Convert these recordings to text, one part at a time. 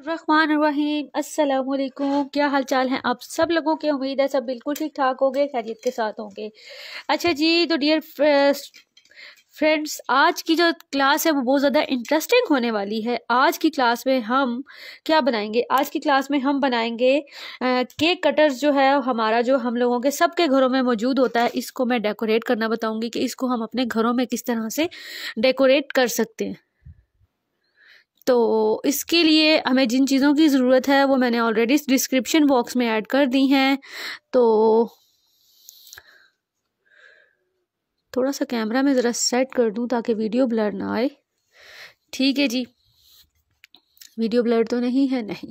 रहीम वालेकुम क्या हाल चाल है आप सब लोगों की उम्मीद है सब बिल्कुल ठीक ठाक होंगे खैरियत के साथ होंगे अच्छा जी तो डियर फ्रेंड्स आज की जो क्लास है वो बहुत ज़्यादा इंटरेस्टिंग होने वाली है आज की क्लास में हम क्या बनाएंगे आज की क्लास में हम बनाएंगे केक कटर्स जो है हमारा जो हम लोगों के सबके घरों में मौजूद होता है इसको मैं डेकोरेट करना बताऊंगी कि इसको हम अपने घरों में किस तरह से डेकोरेट कर सकते हैं तो इसके लिए हमें जिन चीज़ों की ज़रूरत है वो मैंने ऑलरेडी डिस्क्रिप्शन बॉक्स में ऐड कर दी हैं तो थोड़ा सा कैमरा में ज़रा सेट कर दूं ताकि वीडियो ब्लर ना आए ठीक है जी वीडियो ब्लर तो नहीं है नहीं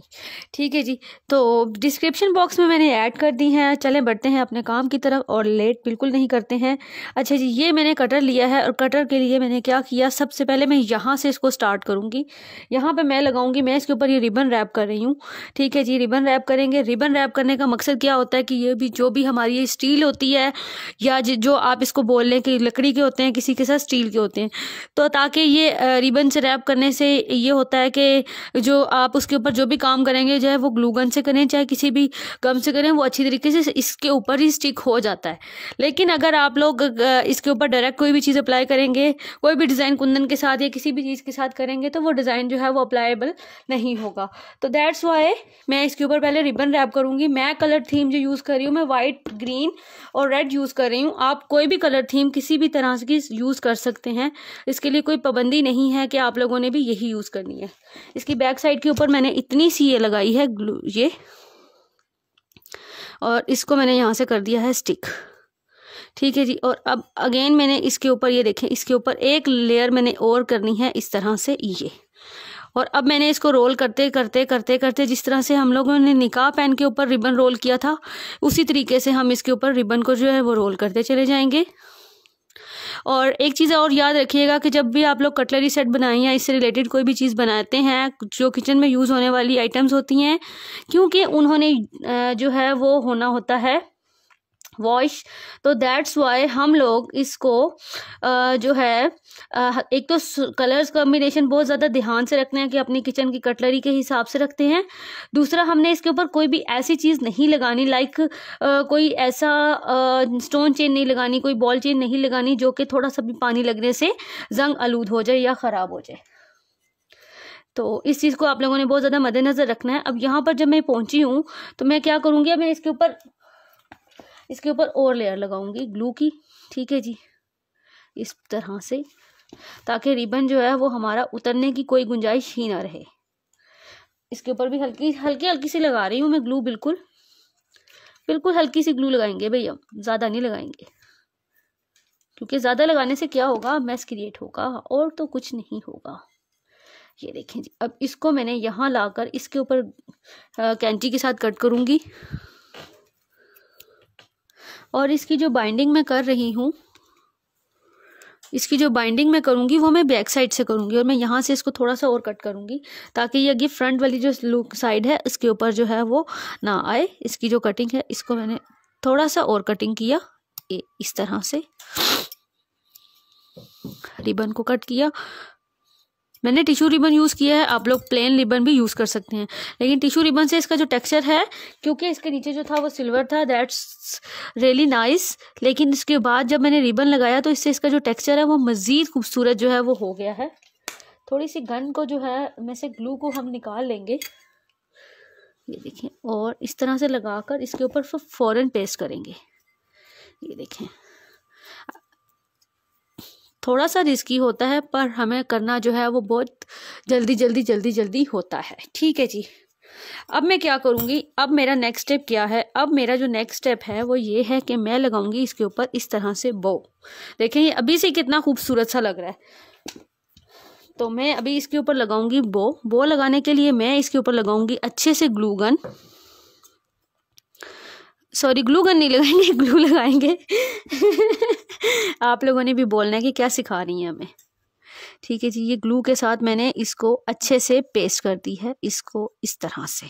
ठीक है जी तो डिस्क्रिप्शन बॉक्स में मैंने ऐड कर दी हैं चलें बढ़ते हैं अपने काम की तरफ और लेट बिल्कुल नहीं करते हैं अच्छा जी ये मैंने कटर लिया है और कटर के लिए मैंने क्या किया सबसे पहले मैं यहाँ से इसको स्टार्ट करूँगी यहाँ पर मैं लगाऊँगी मैं इसके ऊपर ये रिबन रैप कर रही हूँ ठीक है जी रिबन रैप करेंगे रिबन रैप करने का मकसद क्या होता है कि ये भी जो भी हमारी स्टील होती है या जो आप इसको बोल लें कि लकड़ी के होते हैं किसी के साथ स्टील के होते हैं तो ताकि ये रिबन से रैप करने से ये होता है कि जो आप उसके ऊपर जो भी काम करेंगे चाहे वो ग्लूगन से करें चाहे किसी भी गम से करें वो अच्छी तरीके से इसके ऊपर ही स्टिक हो जाता है लेकिन अगर आप लोग इसके ऊपर डायरेक्ट कोई भी चीज़ अप्लाई करेंगे कोई भी डिज़ाइन कुंदन के साथ या किसी भी चीज़ के साथ करेंगे तो वो डिज़ाइन जो है वो अप्लाईबल नहीं होगा तो दैट्स वाई मैं इसके ऊपर पहले रिबन रैप करूँगी मैं कलर थीम जो यूज़ कर रही हूँ मैं वाइट ग्रीन और रेड यूज़ कर रही हूँ आप कोई भी कलर थीम किसी भी तरह से यूज़ कर सकते हैं इसके लिए कोई पाबंदी नहीं है कि आप लोगों ने भी यही यूज़ करनी है इसकी बैक साइड के ऊपर मैंने इतनी सी ये लगाई है ग्लू ये और इसको मैंने यहाँ से कर दिया है स्टिक ठीक है जी और अब अगेन मैंने इसके ऊपर ये देखें इसके ऊपर एक लेयर मैंने और करनी है इस तरह से ये और अब मैंने इसको रोल करते करते करते करते जिस तरह से हम लोगों ने निकाह पैन के ऊपर रिबन रोल किया था उसी तरीके से हम इसके ऊपर रिबन को जो है वो रोल करते चले जाएंगे और एक चीज़ और याद रखिएगा कि जब भी आप लोग कटलरी सेट बनाएं या इससे रिलेटेड कोई भी चीज़ बनाते हैं जो किचन में यूज़ होने वाली आइटम्स होती हैं क्योंकि उन्होंने जो है वो होना होता है वॉश तो दैट्स वाई हम लोग इसको जो है एक तो कलर्स कॉम्बिनेशन बहुत ज़्यादा ध्यान से रखते हैं कि अपनी किचन की कटलरी के हिसाब से रखते हैं दूसरा हमने इसके ऊपर कोई भी ऐसी चीज़ नहीं लगानी लाइक कोई ऐसा स्टोन चेन नहीं लगानी कोई बॉल चेन नहीं लगानी जो कि थोड़ा सा भी पानी लगने से जंग आलूद हो जाए या ख़राब हो जाए तो इस चीज़ को आप लोगों ने बहुत ज़्यादा मद्देनज़र रखना है अब यहाँ पर जब मैं पहुँची हूँ तो मैं क्या करूँगी अब मैं इसके ऊपर इसके ऊपर और लेयर लगाऊंगी ग्लू की ठीक है जी इस तरह से ताकि रिबन जो है वो हमारा उतरने की कोई गुंजाइश ही ना रहे इसके ऊपर भी हल्की हल्की हल्की सी लगा रही हूँ मैं ग्लू बिल्कुल बिल्कुल हल्की सी ग्लू लगाएंगे भैया ज़्यादा नहीं लगाएंगे क्योंकि ज़्यादा लगाने से क्या होगा मैस क्रिएट होगा और तो कुछ नहीं होगा ये देखें जी अब इसको मैंने यहाँ लाकर इसके ऊपर कैंची के साथ कट करूँगी और इसकी जो बाइंडिंग मैं कर रही हूँ इसकी जो बाइंडिंग मैं करूँगी वो मैं बैक साइड से करूँगी और मैं यहाँ से इसको थोड़ा सा और कट करूँगी ताकि ये अगे फ्रंट वाली जो लुक साइड है इसके ऊपर जो है वो ना आए इसकी जो कटिंग है इसको मैंने थोड़ा सा और कटिंग किया इस तरह से रिबन को कट किया मैंने टिशू रिबन यूज़ किया है आप लोग प्लेन रिबन भी यूज़ कर सकते हैं लेकिन टिशू रिबन से इसका जो टेक्सचर है क्योंकि इसके नीचे जो था वो सिल्वर था दैट्स रियली नाइस लेकिन इसके बाद जब मैंने रिबन लगाया तो इससे इसका जो टेक्सचर है वो मज़ीद खूबसूरत जो है वो हो गया है थोड़ी सी गन को जो है में से ग्लू को हम निकाल लेंगे ये देखें और इस तरह से लगाकर इसके ऊपर फौरन पेस्ट करेंगे ये देखें थोड़ा सा रिस्की होता है पर हमें करना जो है वो बहुत जल्दी जल्दी जल्दी जल्दी होता है ठीक है जी अब मैं क्या करूँगी अब मेरा नेक्स्ट स्टेप क्या है अब मेरा जो नेक्स्ट स्टेप है वो ये है कि मैं लगाऊंगी इसके ऊपर इस तरह से बो देखें अभी से कितना खूबसूरत सा लग रहा है तो मैं अभी इसके ऊपर लगाऊंगी बो बो लगाने के लिए मैं इसके ऊपर लगाऊंगी अच्छे से glue gun sorry glue gun नहीं लगाएंगे ग्लू लगाएंगे आप लोगों ने भी बोलना है कि क्या सिखा रही हैं हमें ठीक है जी ये ग्लू के साथ मैंने इसको अच्छे से पेस्ट कर दी है इसको इस तरह से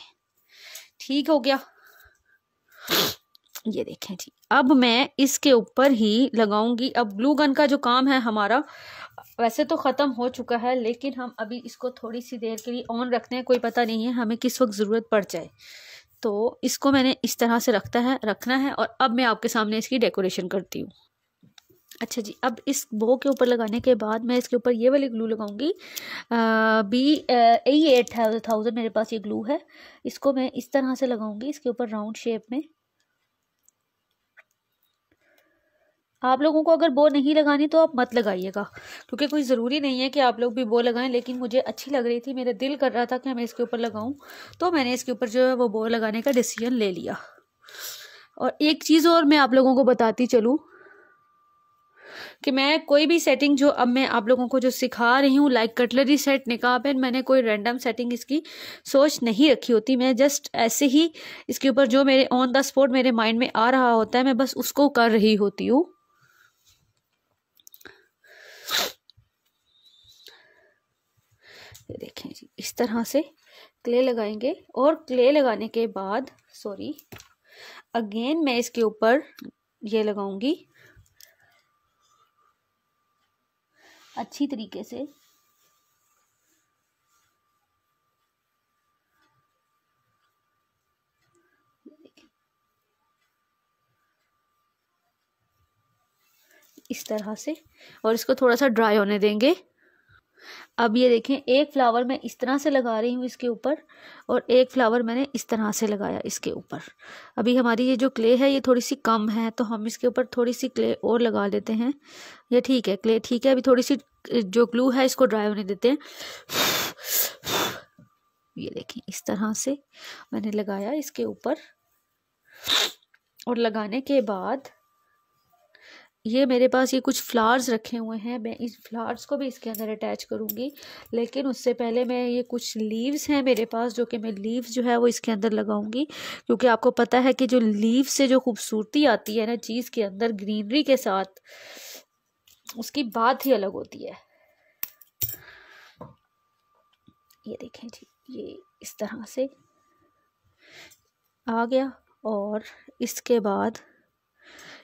ठीक हो गया ये देखें जी अब मैं इसके ऊपर ही लगाऊंगी अब ग्लू गन का जो काम है हमारा वैसे तो ख़त्म हो चुका है लेकिन हम अभी इसको थोड़ी सी देर के लिए ऑन रखते हैं कोई पता नहीं है हमें किस वक्त ज़रूरत पड़ जाए तो इसको मैंने इस तरह से रखता है रखना है और अब मैं आपके सामने इसकी डेकोरेशन करती हूँ अच्छा जी अब इस बो के ऊपर लगाने के बाद मैं इसके ऊपर ये वाली ग्लू लगाऊंगी बी ए एट थाउजेंड मेरे पास ये ग्लू है इसको मैं इस तरह से लगाऊंगी इसके ऊपर राउंड शेप में आप लोगों को अगर बो नहीं लगानी तो आप मत लगाइएगा क्योंकि कोई ज़रूरी नहीं है कि आप लोग भी बो लगाएं लेकिन मुझे अच्छी लग रही थी मेरा दिल कर रहा था कि मैं इसके ऊपर लगाऊं तो मैंने इसके ऊपर जो है वो बो लगाने का डिसीजन ले लिया और एक चीज़ और मैं आप लोगों को बताती चलूँ कि मैं कोई भी सेटिंग जो अब मैं आप लोगों को जो सिखा रही हूँ लाइक कटलरी सेट निकाह पेन मैंने कोई रैंडम सेटिंग इसकी सोच नहीं रखी होती मैं जस्ट ऐसे ही इसके ऊपर जो मेरे ऑन द स्पॉट मेरे माइंड में आ रहा होता है मैं बस उसको कर रही होती हूँ ये देखें जी इस तरह से क्ले लगाएंगे और क्ले लगाने के बाद सॉरी अगेन मैं इसके ऊपर ये लगाऊंगी अच्छी तरीके से इस तरह से और इसको थोड़ा सा ड्राई होने देंगे अब ये देखें एक फ्लावर मैं इस तरह से लगा रही हूँ इसके ऊपर और एक फ्लावर मैंने इस तरह से लगाया इसके ऊपर अभी हमारी ये जो क्ले है ये थोड़ी सी कम है तो हम इसके ऊपर थोड़ी सी क्ले और लगा लेते हैं ये ठीक है क्ले ठीक है अभी थोड़ी सी जो ग्लू है इसको ड्राई होने देते हैं ये देखें इस तरह से मैंने लगाया इसके ऊपर और लगाने के बाद ये मेरे पास ये कुछ फ्लावर्स रखे हुए हैं मैं इस फ्लावर्स को भी इसके अंदर अटैच करूँगी लेकिन उससे पहले मैं ये कुछ लीव्स हैं मेरे पास जो कि मैं लीव्स जो है वो इसके अंदर लगाऊंगी क्योंकि आपको पता है कि जो लीव से जो खूबसूरती आती है ना चीज़ के अंदर ग्रीनरी के साथ उसकी बात ही अलग होती है ये देखें जी ये इस तरह से आ गया और इसके बाद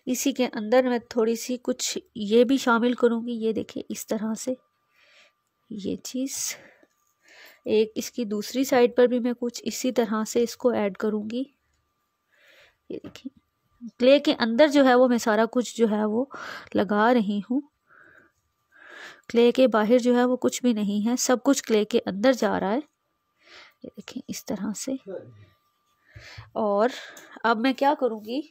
इसी के अंदर मैं थोड़ी सी कुछ ये भी शामिल करूँगी ये देखिए इस तरह से ये चीज़ एक इसकी दूसरी साइड पर भी मैं कुछ इसी तरह से इसको ऐड करूँगी ये देखिए क्ले के अंदर जो है वो मैं सारा कुछ जो है वो लगा रही हूँ क्ले के बाहर जो है वो कुछ भी नहीं है सब कुछ क्ले के अंदर जा रहा है ये देखिए इस तरह से और अब मैं क्या करूँगी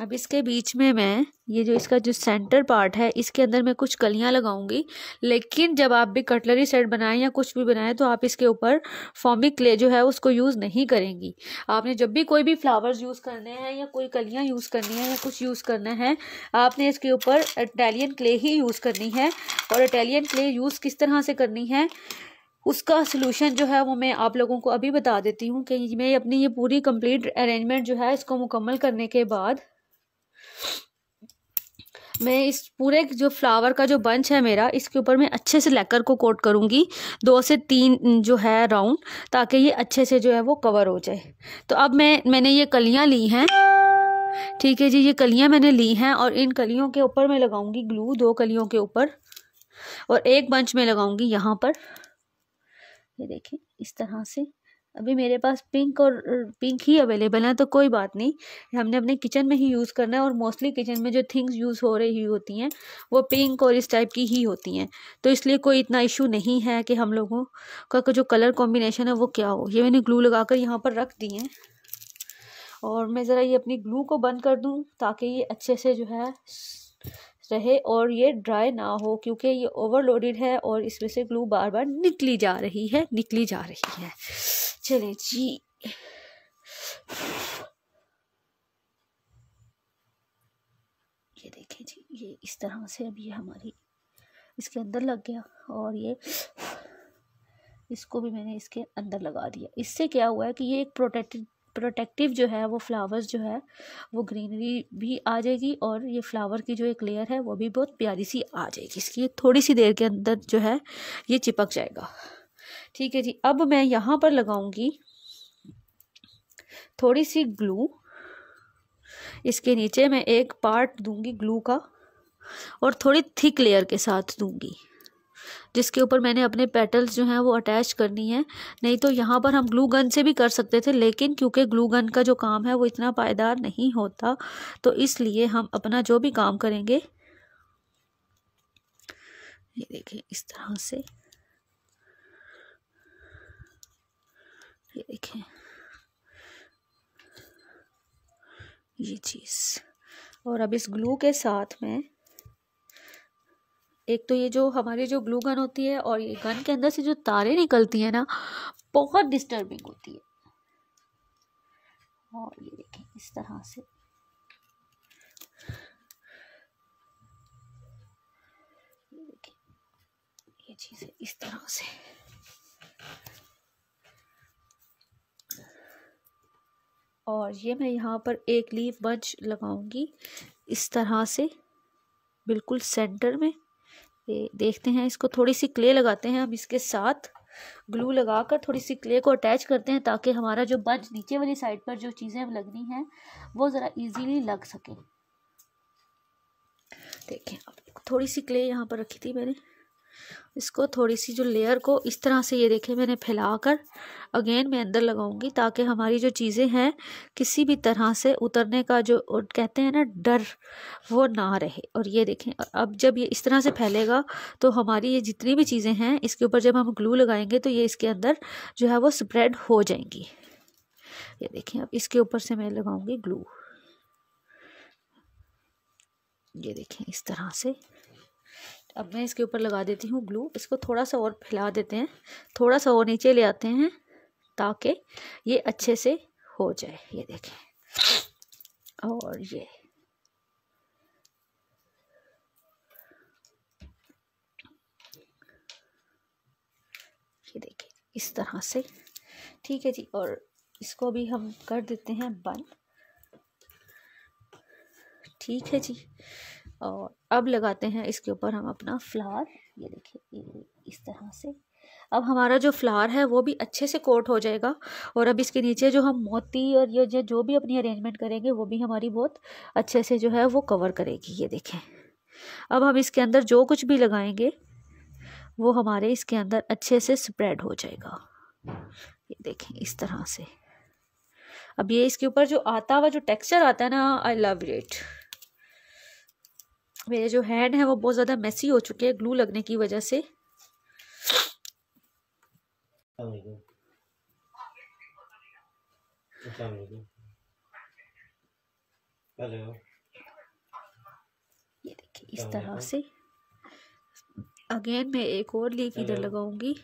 अब इसके बीच में मैं ये जो इसका जो सेंटर पार्ट है इसके अंदर मैं कुछ कलियाँ लगाऊंगी लेकिन जब आप भी कटलरी सेट बनाएं या कुछ भी बनाएं तो आप इसके ऊपर फॉमिक क्ले जो है उसको यूज़ नहीं करेंगी आपने जब भी कोई भी फ्लावर्स यूज़ करने हैं या कोई कलियाँ यूज़ करनी है या कुछ यूज़ करना है आपने इसके ऊपर इटालियन क्ले ही यूज़ करनी है और इटालियन क्ले यूज़ किस तरह से करनी है उसका सोल्यूशन जो है वो मैं आप लोगों को अभी बता देती हूँ कि मैं अपनी ये पूरी कंप्लीट अरेंजमेंट जो है इसको मुकम्मल करने के बाद मैं इस पूरे जो फ्लावर का जो बंच है मेरा इसके ऊपर मैं अच्छे से लेकर को कोट करूँगी दो से तीन जो है राउंड ताकि ये अच्छे से जो है वो कवर हो जाए तो अब मैं मैंने ये कलियाँ ली हैं ठीक है जी ये कलियाँ मैंने ली हैं और इन कलियों के ऊपर मैं लगाऊंगी ग्लू दो कलियों के ऊपर और एक बंच में लगाऊंगी यहाँ पर ये देखिए इस तरह से अभी मेरे पास पिंक और पिंक ही अवेलेबल है तो कोई बात नहीं हमने अपने किचन में ही यूज़ करना है और मोस्टली किचन में जो थिंग्स यूज़ हो रही होती हैं वो पिंक और इस टाइप की ही होती हैं तो इसलिए कोई इतना इशू नहीं है कि हम लोगों का जो कलर कॉम्बिनेशन है वो क्या हो ये मैंने ग्लू लगा कर यहाँ पर रख दी हैं और मैं ज़रा ये अपनी ग्लू को बंद कर दूँ ताकि ये अच्छे से जो है रहे और ये ड्राई ना हो क्योंकि ये ओवरलोडेड है और इसमें से ग्लू बार बार निकली जा रही है निकली जा रही है चले जी ये देखें जी ये इस तरह से अब ये हमारी इसके अंदर लग गया और ये इसको भी मैंने इसके अंदर लगा दिया इससे क्या हुआ है कि ये एक प्रोटेक्टेड प्रोटेक्टिव जो है वो फ्लावर्स जो है वो ग्रीनरी भी आ जाएगी और ये फ्लावर की जो एक लेयर है वो भी बहुत प्यारी सी आ जाएगी इसकी थोड़ी सी देर के अंदर जो है ये चिपक जाएगा ठीक है जी अब मैं यहाँ पर लगाऊंगी थोड़ी सी ग्लू इसके नीचे मैं एक पार्ट दूंगी ग्लू का और थोड़ी थिक लेयर के साथ दूंगी जिसके ऊपर मैंने अपने पेटल्स जो हैं वो अटैच करनी है नहीं तो यहाँ पर हम ग्लू गन से भी कर सकते थे लेकिन क्योंकि ग्लू गन का जो काम है वो इतना पायदार नहीं होता तो इसलिए हम अपना जो भी काम करेंगे ये देखिए इस तरह से ये देखें ये चीज़ और अब इस ग्लू के साथ में एक तो ये जो हमारे जो ग्लू गन होती है और ये गन के अंदर से जो तारे निकलती है ना बहुत डिस्टर्बिंग होती है और ये देखें इस तरह से ये चीज़ें इस तरह से और ये मैं यहाँ पर एक लीफ बंच लगाऊंगी इस तरह से बिल्कुल सेंटर में ये देखते हैं इसको थोड़ी सी क्ले लगाते हैं हम इसके साथ ग्लू लगा कर थोड़ी सी क्ले को अटैच करते हैं ताकि हमारा जो बंच नीचे वाली साइड पर जो चीज़ें लगनी हैं वो ज़रा इजीली लग सके देखें थोड़ी सी क्ले यहाँ पर रखी थी मैंने इसको थोड़ी सी जो लेयर को इस तरह से ये देखें मैंने फैला कर अगेन मैं अंदर लगाऊंगी ताकि हमारी जो चीज़ें हैं किसी भी तरह से उतरने का जो कहते हैं ना डर वो ना रहे और ये देखें अब जब ये इस तरह से फैलेगा तो हमारी ये जितनी भी चीज़ें हैं इसके ऊपर जब हम ग्लू लगाएंगे तो ये इसके अंदर जो है वो स्प्रेड हो जाएंगी ये देखें अब इसके ऊपर से मैं लगाऊँगी ग्लू ये देखें इस तरह से अब मैं इसके ऊपर लगा देती हूँ ग्लू इसको थोड़ा सा और फैला देते हैं थोड़ा सा और नीचे ले आते हैं ताकि ये अच्छे से हो जाए ये देखें और ये ये इस तरह से ठीक है जी और इसको भी हम कर देते हैं बंद ठीक है जी और अब लगाते हैं इसके ऊपर हम अपना फ्लावर ये देखिए इस तरह से अब हमारा जो फ्लावर है वो भी अच्छे से कोट हो जाएगा और अब इसके नीचे जो हम मोती और ये जो, जो भी अपनी अरेंजमेंट करेंगे वो भी हमारी बहुत अच्छे से जो है वो कवर करेगी ये देखें अब हम इसके अंदर जो कुछ भी लगाएंगे वो हमारे इसके अंदर अच्छे से स्प्रेड हो जाएगा ये देखें इस तरह से अब ये इसके ऊपर जो आता हुआ जो टेक्स्चर आता है ना आई लव इट मेरे जो हैंड है वो बहुत ज़्यादा मैसी हो चुके हैं ग्लू लगने की वजह से ये देखिए इस तरह से अगेन मैं एक और लीफ इधर लगाऊंगी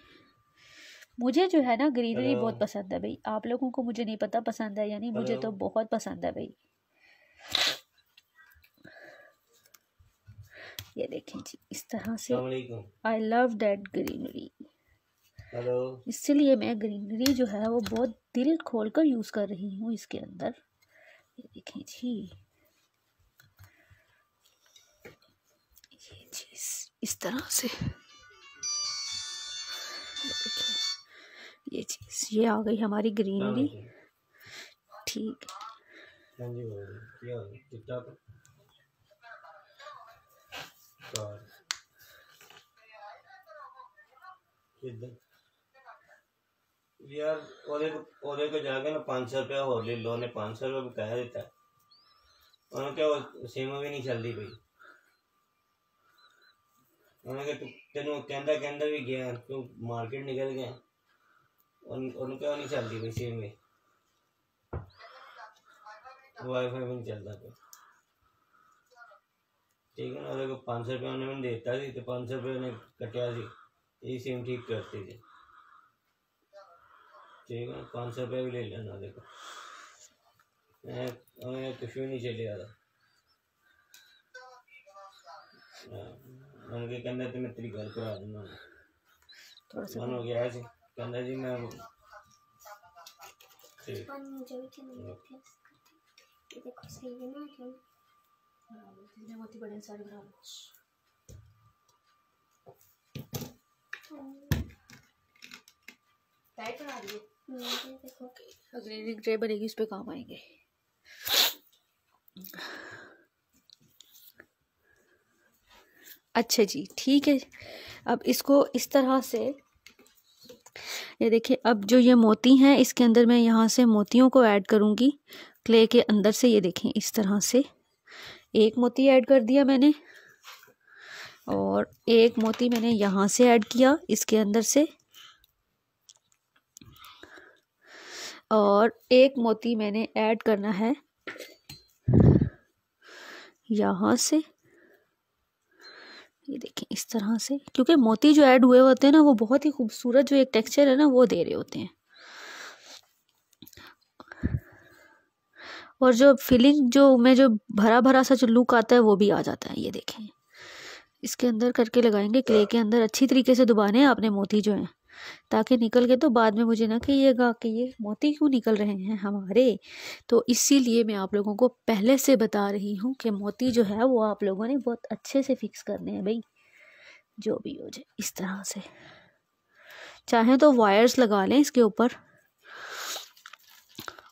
मुझे जो है ना ग्रीनरी बहुत पसंद है भाई आप लोगों को मुझे नहीं पता पसंद है यानी मुझे तो बहुत पसंद है भाई ये देखें जी इस तरह से आई लव डेट ग्रीनरी इसलिए मैं ग्रीनरी जो है वो बहुत दिल खोल कर यूज़ कर रही हूँ इसके अंदर ये देखें जी ये चीज़ इस तरह से ये चीज़ ये आ गई हमारी ग्रीनरी ठीक है हाँ नमस्कार यार ओरे को ओरे को जाके ना पांच सौ रुपया हो ले लो ने पांच सौ रुपया बकाया देता है उन्होंने क्या सिम भी नहीं चलती पई उन्होंने कहा तू तेन कहता कहता भी गया तू मार्केट निकल गया उन्होंने क्या नहीं चलती पई सेम वाई फाई भी नहीं चलता पे ठीक है ना देखो पाँच सौ रुपया उन्हें देता थी तो पाँच सौ रुपये उन्हें कटिया थी यही सेम ठीक करती थी ठीक है ना पाँच सौ रुपये भी ले लेना देखो हमें कुछ भी नहीं चले चलेगा मन हाँ, के कहना तो मैं तेरी घर पर आ दूंगा मन हो गया जी कहना जी मैं ठीक देखो सही है ना मीनावती बड़े सारी टाइट अगले रही है ग्रे बनेगी उस पर काम आएंगे अच्छा जी ठीक है अब इसको इस तरह से ये देखिए अब जो ये मोती हैं इसके अंदर मैं यहाँ से मोतियों को ऐड करूँगी क्ले के अंदर से ये देखें इस तरह से एक मोती ऐड कर दिया मैंने और एक मोती मैंने यहाँ से ऐड किया इसके अंदर से और एक मोती मैंने ऐड करना है यहाँ से ये देखें इस तरह से क्योंकि मोती जो ऐड हुए होते हैं ना वो बहुत ही खूबसूरत जो एक टेक्सचर है ना वो दे रहे होते हैं और जो फीलिंग जो में जो भरा भरा सा जो लुक आता है वो भी आ जाता है ये देखें इसके अंदर करके लगाएंगे क्ले के अंदर अच्छी तरीके से दुबाने आपने मोती जो हैं ताकि निकल के तो बाद में मुझे ना कहिएगा कि ये मोती क्यों निकल रहे हैं हमारे तो इसीलिए मैं आप लोगों को पहले से बता रही हूँ कि मोती जो है वो आप लोगों ने बहुत अच्छे से फिक्स करने हैं भाई जो भी हो जाए इस तरह से चाहे तो वायर्स लगा लें इसके ऊपर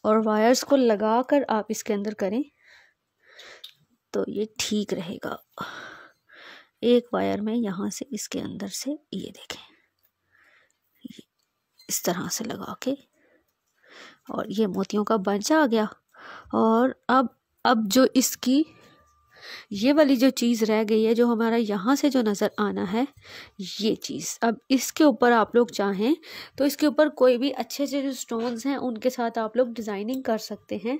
और वायर्स को लगा कर आप इसके अंदर करें तो ये ठीक रहेगा एक वायर में यहाँ से इसके अंदर से ये देखें ये इस तरह से लगा के और ये मोतियों का बंच आ गया और अब अब जो इसकी ये वाली जो चीज़ रह गई है जो हमारा यहाँ से जो नज़र आना है ये चीज़ अब इसके ऊपर आप लोग चाहें तो इसके ऊपर कोई भी अच्छे अच्छे जो स्टोन्स हैं उनके साथ आप लोग डिज़ाइनिंग कर सकते हैं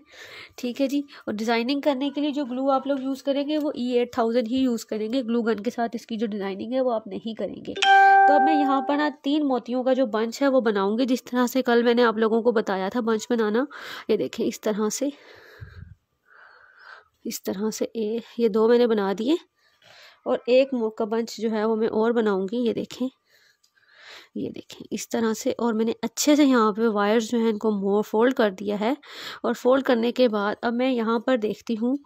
ठीक है जी और डिज़ाइनिंग करने के लिए जो ग्लू आप लोग यूज़ करेंगे वो ई एट थाउजेंड ही यूज़ करेंगे ग्लू गन के साथ इसकी जो डिज़ाइनिंग है वो आप नहीं करेंगे तो अब मैं यहाँ पर ना तीन मोतियों का जो बंच है वो बनाऊँगी जिस तरह से कल मैंने आप लोगों को बताया था बंच बनाना ये देखें इस तरह से इस तरह से ए, ये दो मैंने बना दिए और एक मोका बंच जो है वो मैं और बनाऊंगी ये देखें ये देखें इस तरह से और मैंने अच्छे से यहाँ पे वायर्स जो हैं इनको फोल्ड कर दिया है और फोल्ड करने के बाद अब मैं यहाँ पर देखती हूँ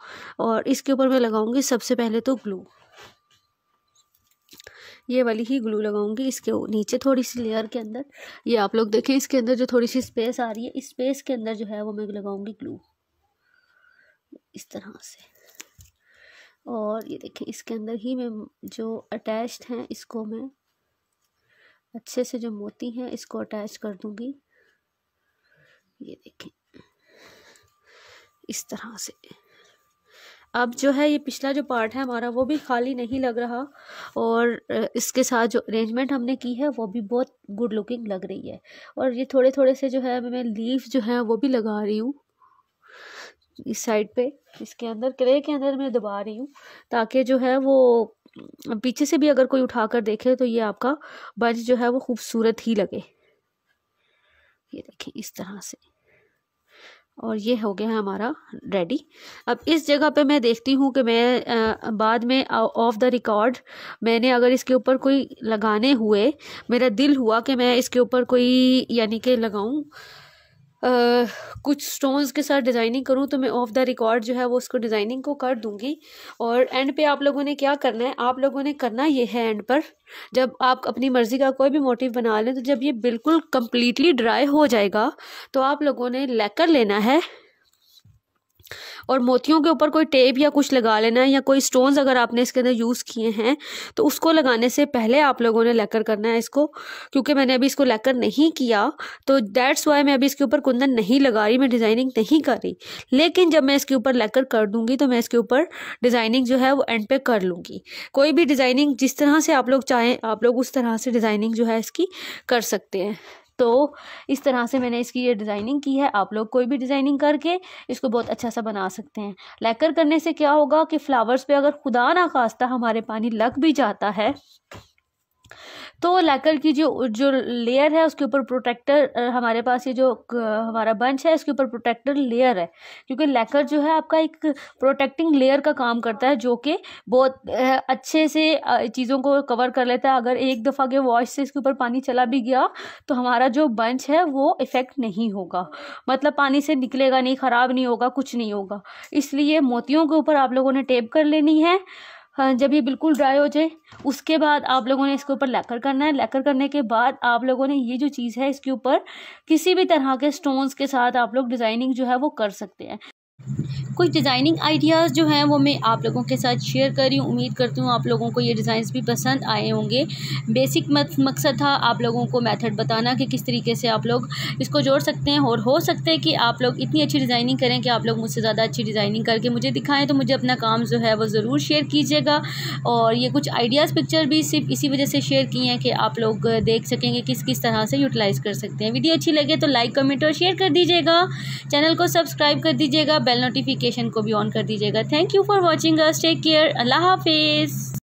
और इसके ऊपर मैं लगाऊंगी सबसे पहले तो ग्लू ये वाली ही ग्लू लगाऊंगी इसके नीचे थोड़ी सी लेयर के अंदर ये आप लोग देखें इसके अंदर जो थोड़ी सी स्पेस आ रही है इस स्पेस के अंदर जो है वो मैं लगाऊंगी ग्लू इस तरह से और ये देखें इसके अंदर ही मैं जो अटैच्ड हैं इसको मैं अच्छे से जो मोती हैं इसको अटैच कर दूँगी ये देखें इस तरह से अब जो है ये पिछला जो पार्ट है हमारा वो भी खाली नहीं लग रहा और इसके साथ जो अरेंजमेंट हमने की है वो भी बहुत गुड लुकिंग लग रही है और ये थोड़े थोड़े से जो है मैं लीफ जो है वो भी लगा रही हूँ इस साइड पे इसके अंदर क्रे के अंदर मैं दबा रही हूँ ताकि जो है वो पीछे से भी अगर कोई उठा कर देखे तो ये आपका बज जो है वो खूबसूरत ही लगे ये देखें इस तरह से और ये हो गया है हमारा रेडी अब इस जगह पे मैं देखती हूँ कि मैं आ, बाद में ऑफ द रिकॉर्ड मैंने अगर इसके ऊपर कोई लगाने हुए मेरा दिल हुआ कि मैं इसके ऊपर कोई यानी कि लगाऊँ कुछ स्टोन्स के साथ डिज़ाइनिंग करूँ तो मैं ऑफ द रिकॉर्ड जो है वो उसको डिज़ाइनिंग को कर दूँगी और एंड पे आप लोगों ने क्या करना है आप लोगों ने करना ये है एंड पर जब आप अपनी मर्ज़ी का कोई भी मोटिव बना लें तो जब ये बिल्कुल कम्प्लीटली ड्राई हो जाएगा तो आप लोगों ने लेकर लेना है और मोतियों के ऊपर कोई टेप या कुछ लगा लेना है या कोई स्टोन्स अगर आपने इसके अंदर यूज़ किए हैं तो उसको लगाने से पहले आप लोगों ने लेकर करना है इसको क्योंकि मैंने अभी इसको लेकर नहीं किया तो डैट्स वाई मैं अभी इसके ऊपर कुंदन नहीं लगा रही मैं डिज़ाइनिंग नहीं कर रही लेकिन जब मैं इसके ऊपर लेकर कर दूंगी तो मैं इसके ऊपर डिज़ाइनिंग जो है वो एंड पे कर लूँगी कोई भी डिज़ाइनिंग जिस तरह से आप लोग चाहें आप लोग उस तरह से डिज़ाइनिंग जो है इसकी कर सकते हैं तो इस तरह से मैंने इसकी ये डिज़ाइनिंग की है आप लोग कोई भी डिज़ाइनिंग करके इसको बहुत अच्छा सा बना सकते हैं लैकर करने से क्या होगा कि फ्लावर्स पे अगर खुदा ना खास्ता हमारे पानी लग भी जाता है तो लैकर की जो जो लेयर है उसके ऊपर प्रोटेक्टर हमारे पास ये जो हमारा बंच है इसके ऊपर प्रोटेक्टर लेयर है क्योंकि लैकर जो है आपका एक प्रोटेक्टिंग लेयर का काम करता है जो कि बहुत अच्छे से चीज़ों को कवर कर लेता है अगर एक दफ़ा के वॉश से इसके ऊपर पानी चला भी गया तो हमारा जो बंच है वो इफ़ेक्ट नहीं होगा मतलब पानी से निकलेगा नहीं ख़राब नहीं होगा कुछ नहीं होगा इसलिए मोतियों के ऊपर आप लोगों ने टेप कर लेनी है हाँ, जब ये बिल्कुल ड्राई हो जाए उसके बाद आप लोगों ने इसके ऊपर लेकर करना है लेकर करने के बाद आप लोगों ने ये जो चीज़ है इसके ऊपर किसी भी तरह के स्टोन्स के साथ आप लोग डिज़ाइनिंग जो है वो कर सकते हैं कुछ डिज़ाइनिंग आइडियाज़ जो हैं वो मैं आप लोगों के साथ शेयर कर रही हूँ उम्मीद करती हूँ आप लोगों को ये डिज़ाइंस भी पसंद आए होंगे बेसिक मकसद था आप लोगों को मेथड बताना कि किस तरीके से आप लोग इसको जोड़ सकते हैं और हो सकता है कि आप लोग इतनी अच्छी डिज़ाइनिंग करें कि आप लोग मुझसे ज़्यादा अच्छी डिज़ाइनिंग करके मुझे दिखाएँ तो मुझे अपना काम जो है वो ज़रूर शेयर कीजिएगा और ये कुछ आइडियाज़ पिक्चर भी सिर्फ इसी वजह से शेयर की हैं कि आप लोग देख सकेंगे किस किस तरह से यूटिलाइज़ कर सकते हैं वीडियो अच्छी लगे तो लाइक कमेंट और शेयर कर दीजिएगा चैनल को सब्सक्राइब कर दीजिएगा बेल नोटिफिकेशन को भी ऑन कर दीजिएगा thank you for watching us take care अल्लाह हाफिज़